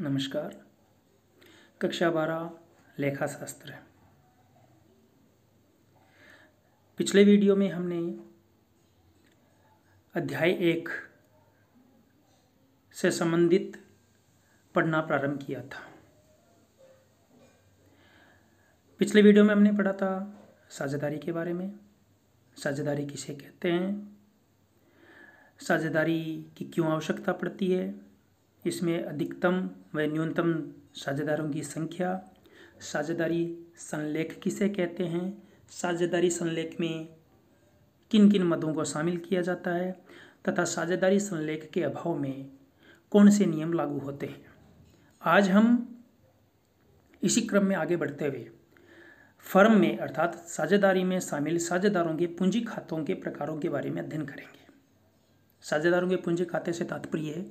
नमस्कार कक्षा बारह लेखा शास्त्र पिछले वीडियो में हमने अध्याय एक से संबंधित पढ़ना प्रारंभ किया था पिछले वीडियो में हमने पढ़ा था साझेदारी के बारे में साझेदारी किसे कहते हैं साझेदारी की क्यों आवश्यकता पड़ती है इसमें अधिकतम व न्यूनतम साझेदारों की संख्या साझेदारी संलेख किसे कहते हैं साझेदारी संलेख में किन किन मदों को शामिल किया जाता है तथा साझेदारी संलेख के अभाव में कौन से नियम लागू होते हैं आज हम इसी क्रम में आगे बढ़ते हुए फर्म में अर्थात साझेदारी में शामिल साझेदारों के पूंजी खातों के प्रकारों के बारे में अध्ययन करेंगे साझेदारों के पूंजी खाते से तात्पर्य है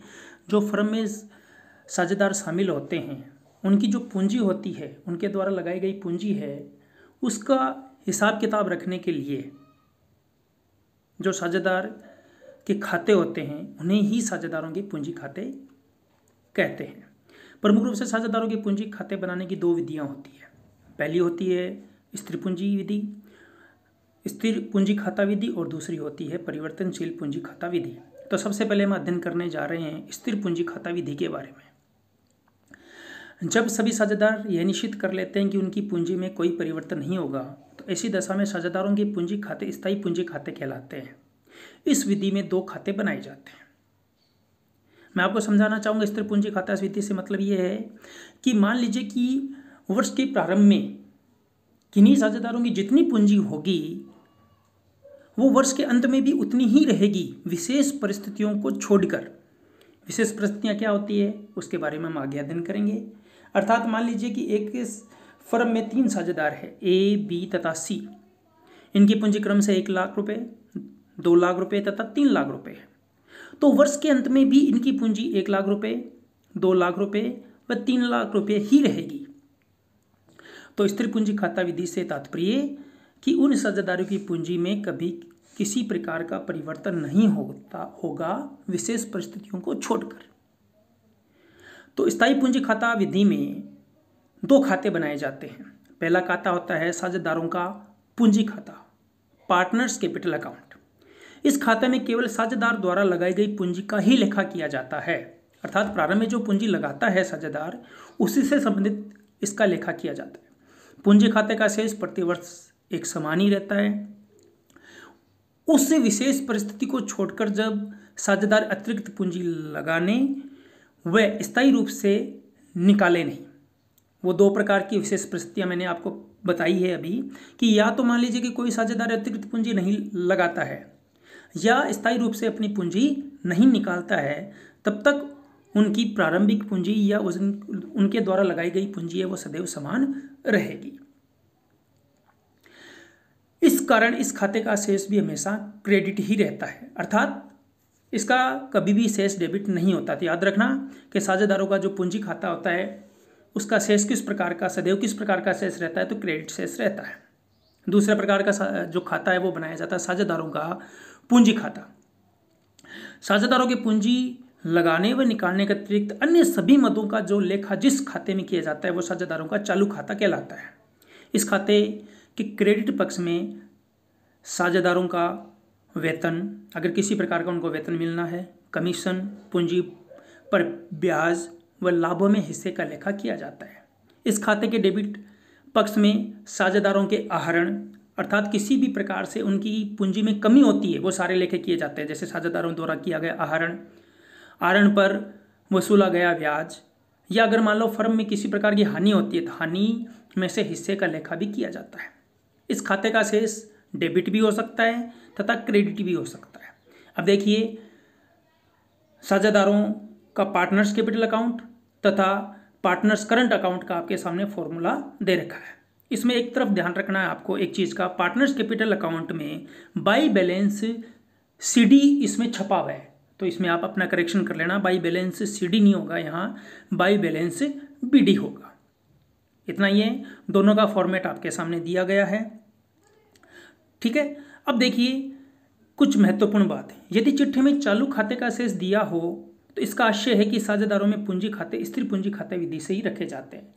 जो फर्म में साझेदार शामिल होते हैं उनकी जो पूंजी होती है उनके द्वारा लगाई गई पूंजी है उसका हिसाब किताब रखने के लिए जो साझेदार के खाते होते हैं उन्हें ही साझेदारों के पूंजी खाते कहते हैं प्रमुख रूप से साझेदारों के पूंजी खाते बनाने की दो विधियाँ होती है पहली होती है स्त्री पूंजी विधि स्थिर पूंजी खाता विधि और दूसरी होती है परिवर्तनशील पूंजी खाता विधि तो सबसे पहले हम अध्ययन करने जा रहे हैं स्थिर पूंजी खाता विधि के बारे में जब सभी साझेदार यह निश्चित कर लेते हैं कि उनकी पूंजी में कोई परिवर्तन नहीं होगा तो ऐसी दशा में साझेदारों के पूंजी खाते स्थायी पूंजी खाते कहलाते हैं इस विधि में दो खाते बनाए जाते हैं मैं आपको समझाना चाहूंगा स्थिर पूंजी खाता इस विधि से मतलब यह है कि मान लीजिए कि वर्ष के प्रारंभ में किन्हीं साझेदारों की जितनी पूंजी होगी वो वर्ष के अंत में भी उतनी ही रहेगी विशेष परिस्थितियों को छोड़कर विशेष परिस्थितियाँ क्या होती है उसके बारे में हम आगे अध्ययन करेंगे अर्थात मान लीजिए कि एक फर्म में तीन साझेदार है ए बी तथा सी इनकी पूंजी क्रम से एक लाख रुपए दो लाख रुपए तथा तीन लाख रुपए है तो वर्ष के अंत में भी इनकी पूंजी एक लाख रुपए दो लाख रुपए व तीन लाख रुपए ही रहेगी तो स्त्री पूंजी खाता विधि से तात्पर्य कि उन साझेदारों की पूंजी में कभी किसी प्रकार का परिवर्तन नहीं होता होगा विशेष परिस्थितियों को छोड़कर तो स्थायी पूंजी खाता विधि में दो खाते बनाए जाते हैं पहला खाता होता है साझेदारों का पूंजी खाता पार्टनर्स कैपिटल अकाउंट इस खाते में केवल साझेदार द्वारा लगाई गई पूंजी का ही लेखा किया जाता है अर्थात प्रारंभ में जो पूंजी लगाता है साझेदार उसी से संबंधित इसका लेखा किया जाता है पूंजी खाते का शेष प्रतिवर्ष एक समान ही रहता है उस विशेष परिस्थिति को छोड़कर जब साझेदार अतिरिक्त पूंजी लगाने व स्थायी रूप से निकाले नहीं वो दो प्रकार की विशेष परिस्थितियाँ मैंने आपको बताई है अभी कि या तो मान लीजिए कि कोई साझेदार अतिरिक्त पूंजी नहीं लगाता है या स्थायी रूप से अपनी पूंजी नहीं निकालता है तब तक उनकी प्रारंभिक पूंजी या उस उनके द्वारा लगाई गई पूंजी है वो सदैव समान रहेगी इस कारण इस खाते का शेष भी हमेशा क्रेडिट ही रहता है अर्थात इसका कभी भी शेष डेबिट नहीं होता तो याद रखना कि साझेदारों का जो पूंजी खाता होता है उसका शेष किस प्रकार का सदैव किस प्रकार का शेष रहता है तो क्रेडिट शेष रहता है दूसरे प्रकार का जो खाता है वो बनाया जाता है साझेदारों का पूंजी खाता साझेदारों की पूंजी लगाने व निकालने के अतिरिक्त अन्य सभी मदों का जो लेखा जिस खाते में किया जाता है वो साझेदारों का चालू खाता कहलाता है इस खाते कि क्रेडिट पक्ष में साझेदारों का वेतन अगर किसी प्रकार का उनको वेतन मिलना है कमीशन पूंजी पर ब्याज व लाभों में हिस्से का लेखा किया जाता है इस खाते के डेबिट पक्ष में साझेदारों के आहरण अर्थात किसी भी प्रकार से उनकी पूंजी में कमी होती है वो सारे लेखे किए जाते हैं जैसे साझेदारों द्वारा किया गया आहरण आहरण पर वसूला गया ब्याज या अगर मान लो फर्म में किसी प्रकार की हानि होती है तो हानि में से हिस्से का लेखा भी किया जाता है इस खाते का शेष डेबिट भी हो सकता है तथा क्रेडिट भी हो सकता है अब देखिए साझेदारों का पार्टनर्स कैपिटल अकाउंट तथा पार्टनर्स करंट अकाउंट का आपके सामने फॉर्मूला दे रखा है इसमें एक तरफ ध्यान रखना है आपको एक चीज़ का पार्टनर्स कैपिटल अकाउंट में बाई बैलेंस सी इसमें छपा हुआ है तो इसमें आप अपना करेक्शन कर लेना बाई बैलेंस सी नहीं होगा यहाँ बाई बैलेंस बी होगा इतना ही है दोनों का फॉर्मेट आपके सामने दिया गया है ठीक है अब देखिए कुछ महत्वपूर्ण बात है यदि चिट्ठी में चालू खाते का शेष दिया हो तो इसका आशय है कि साझेदारों में पूंजी खाते स्त्री पूंजी खाते विधि से ही रखे जाते हैं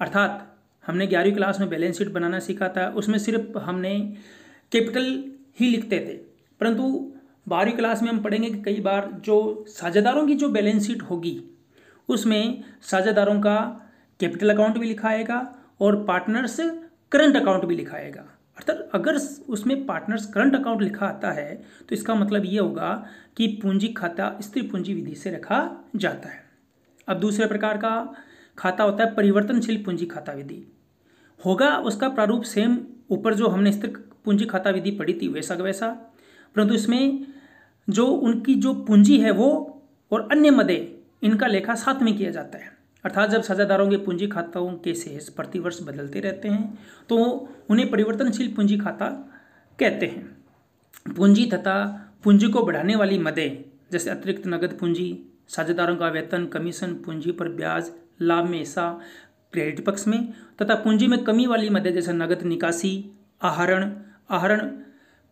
अर्थात हमने ग्यारहवीं क्लास में बैलेंस शीट बनाना सीखा था उसमें सिर्फ हमने कैपिटल ही लिखते थे परंतु बारहवीं क्लास में हम पढ़ेंगे कि कई बार जो साझेदारों की जो बैलेंस शीट होगी उसमें साझेदारों का कैपिटल अकाउंट भी लिखाएगा और पार्टनर्स करंट अकाउंट भी लिखा आएगा अर्थात अगर उसमें पार्टनर्स करंट अकाउंट लिखा आता है तो इसका मतलब ये होगा कि पूंजी खाता स्त्री पूंजी विधि से रखा जाता है अब दूसरे प्रकार का खाता होता है परिवर्तनशील पूंजी खाता विधि होगा उसका प्रारूप सेम ऊपर जो हमने स्त्री पूंजी खाता विधि पढ़ी थी वैसा वैसा परंतु इसमें जो उनकी जो पूंजी है वो और अन्य मदे इनका लेखा साथ में किया जाता है अर्थात जब साझेदारों के पूंजी खाताओं के शेष प्रतिवर्ष बदलते रहते हैं तो उन्हें परिवर्तनशील पूंजी खाता कहते हैं पूंजी तथा पूंजी को बढ़ाने वाली मदें जैसे अतिरिक्त नगद पूंजी साझेदारों का वेतन कमीशन पूंजी पर ब्याज लाभ में हिस्सा क्रेडिट पक्ष में तथा पूंजी में कमी वाली मदें जैसे नगद निकासी आहरण आहरण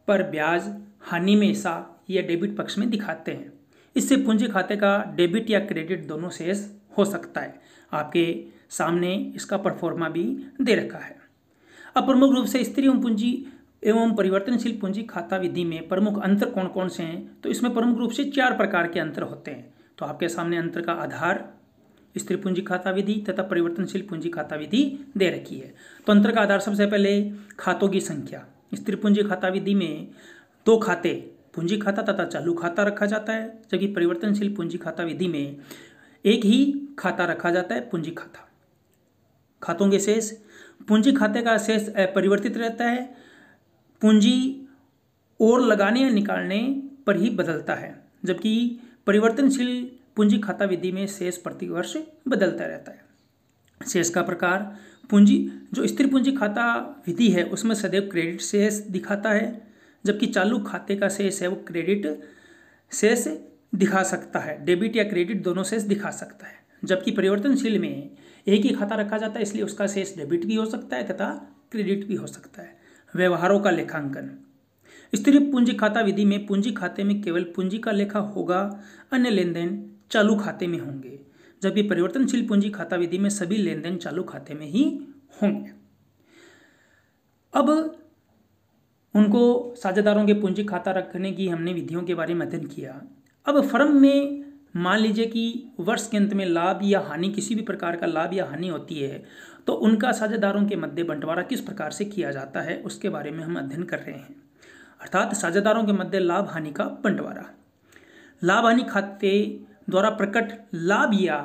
पर ब्याज हानि में हिस्सा या डेबिट पक्ष में दिखाते हैं इससे पूंजी खाते का डेबिट या क्रेडिट दोनों शेष हो सकता है आपके सामने इसका परफॉर्मा भी दे रखा है अब प्रमुख रूप से स्त्री एवं पूंजी एवं परिवर्तनशील पूंजी खाता विधि में प्रमुख अंतर कौन कौन से हैं तो इसमें प्रमुख रूप से चार प्रकार के अंतर होते हैं तो आपके सामने अंतर का आधार स्त्री पूंजी खाता विधि तथा परिवर्तनशील पूंजी खाता विधि दे रखी है तो अंतर का आधार सबसे पहले खातों की संख्या स्त्री पूंजी खाता विधि में दो खाते पूंजी खाता तथा चालू खाता रखा जाता है जबकि परिवर्तनशील पूंजी खाता विधि में एक ही खाता रखा जाता है पूंजी खाता खातों के शेष पूंजी खाते का शेष परिवर्तित रहता है पूंजी और लगाने या निकालने पर ही बदलता है जबकि परिवर्तनशील पूंजी खाता विधि में शेष प्रतिवर्ष बदलता रहता है शेष का प्रकार पूंजी जो स्थिर पूंजी खाता विधि है उसमें सदैव क्रेडिट शेष दिखाता है जबकि चालू खाते का शेष है वो क्रेडिट शेष दिखा सकता है डेबिट या क्रेडिट दोनों शेष दिखा सकता है जबकि परिवर्तनशील में एक ही खाता रखा जाता है इसलिए उसका शेष डेबिट भी हो सकता है तथा क्रेडिट भी हो सकता है व्यवहारों का लेखांकन स्त्री पूंजी खाता विधि में पूंजी खाते में केवल पूंजी का लेखा होगा अन्य लेन देन चालू खाते में होंगे जबकि परिवर्तनशील पूंजी खाता विधि में सभी लेन देन चालू खाते में ही होंगे अब उनको साझेदारों के पूंजी खाता रखने की हमने विधियों के बारे में अध्ययन किया अब फर्म में मान लीजिए कि वर्ष के अंत में लाभ या हानि किसी भी प्रकार का लाभ या हानि होती है तो उनका साझेदारों के मध्य बंटवारा किस प्रकार से किया जाता है उसके बारे में हम अध्ययन कर रहे हैं अर्थात साझेदारों के मध्य लाभ हानि का बंटवारा लाभ हानि खाते द्वारा प्रकट लाभ या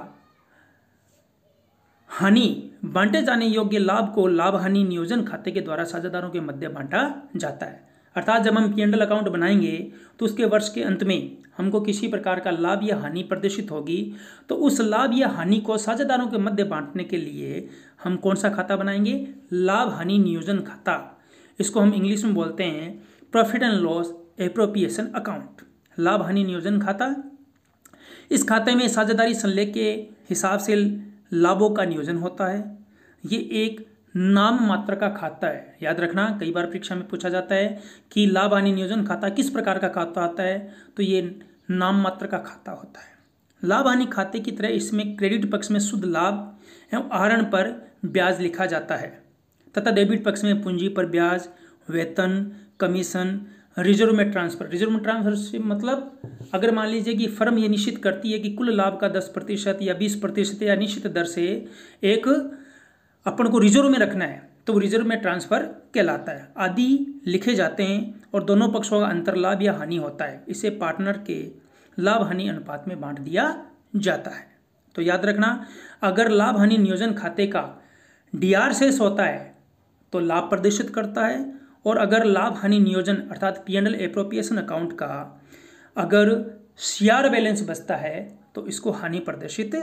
हानि बांटे जाने योग्य लाभ को लाभ हानि नियोजन खाते के द्वारा साझेदारों के मध्य बांटा जाता है अर्थात जब हम पी अकाउंट बनाएंगे तो उसके वर्ष के अंत में हमको किसी प्रकार का लाभ या हानि प्रदर्शित होगी तो उस लाभ या हानि को साझेदारों के मध्य बांटने के लिए हम कौन सा खाता बनाएंगे लाभ हानि नियोजन खाता इसको हम इंग्लिश में बोलते हैं profit and loss appropriation account लाभ हानि नियोजन खाता इस खाते में साझेदारी संलेख के हिसाब से लाभों का नियोजन होता है ये एक नाम मात्र का खाता है याद रखना कई बार परीक्षा में पूछा जाता है कि लाभ हानि नियोजन खाता किस प्रकार का खाता आता है तो ये नाम मात्र का खाता होता है लाभ हानि खाते की तरह इसमें क्रेडिट पक्ष में शुद्ध लाभ एवं आहरण पर ब्याज लिखा जाता है तथा डेबिट पक्ष में पूंजी पर ब्याज वेतन कमीशन रिजर्व में ट्रांसफर रिजर्व में ट्रांसफर से मतलब अगर मान लीजिए कि फर्म यह निश्चित करती है कि कुल लाभ का दस प्रतिशत या बीस प्रतिशत या निश्चित दर से एक अपन को रिजर्व में रखना है तो वो रिजर्व में ट्रांसफ़र कहलाता है आदि लिखे जाते हैं और दोनों पक्षों का अंतर लाभ या हानि होता है इसे पार्टनर के लाभ हानि अनुपात में बांट दिया जाता है तो याद रखना अगर लाभ हानि नियोजन खाते का डीआर शेष होता है तो लाभ प्रदर्शित करता है और अगर लाभ हानि नियोजन अर्थात P and L appropriation account का अगर सीआर बैलेंस बचता है तो इसको हानि प्रदर्शित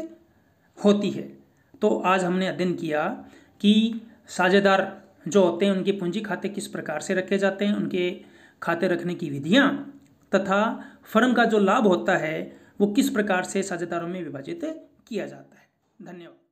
होती है तो आज हमने अध्ययन किया कि साझेदार जो होते हैं उनके पूंजी खाते किस प्रकार से रखे जाते हैं उनके खाते रखने की विधियाँ तथा फर्म का जो लाभ होता है वो किस प्रकार से साझेदारों में विभाजित किया जाता है धन्यवाद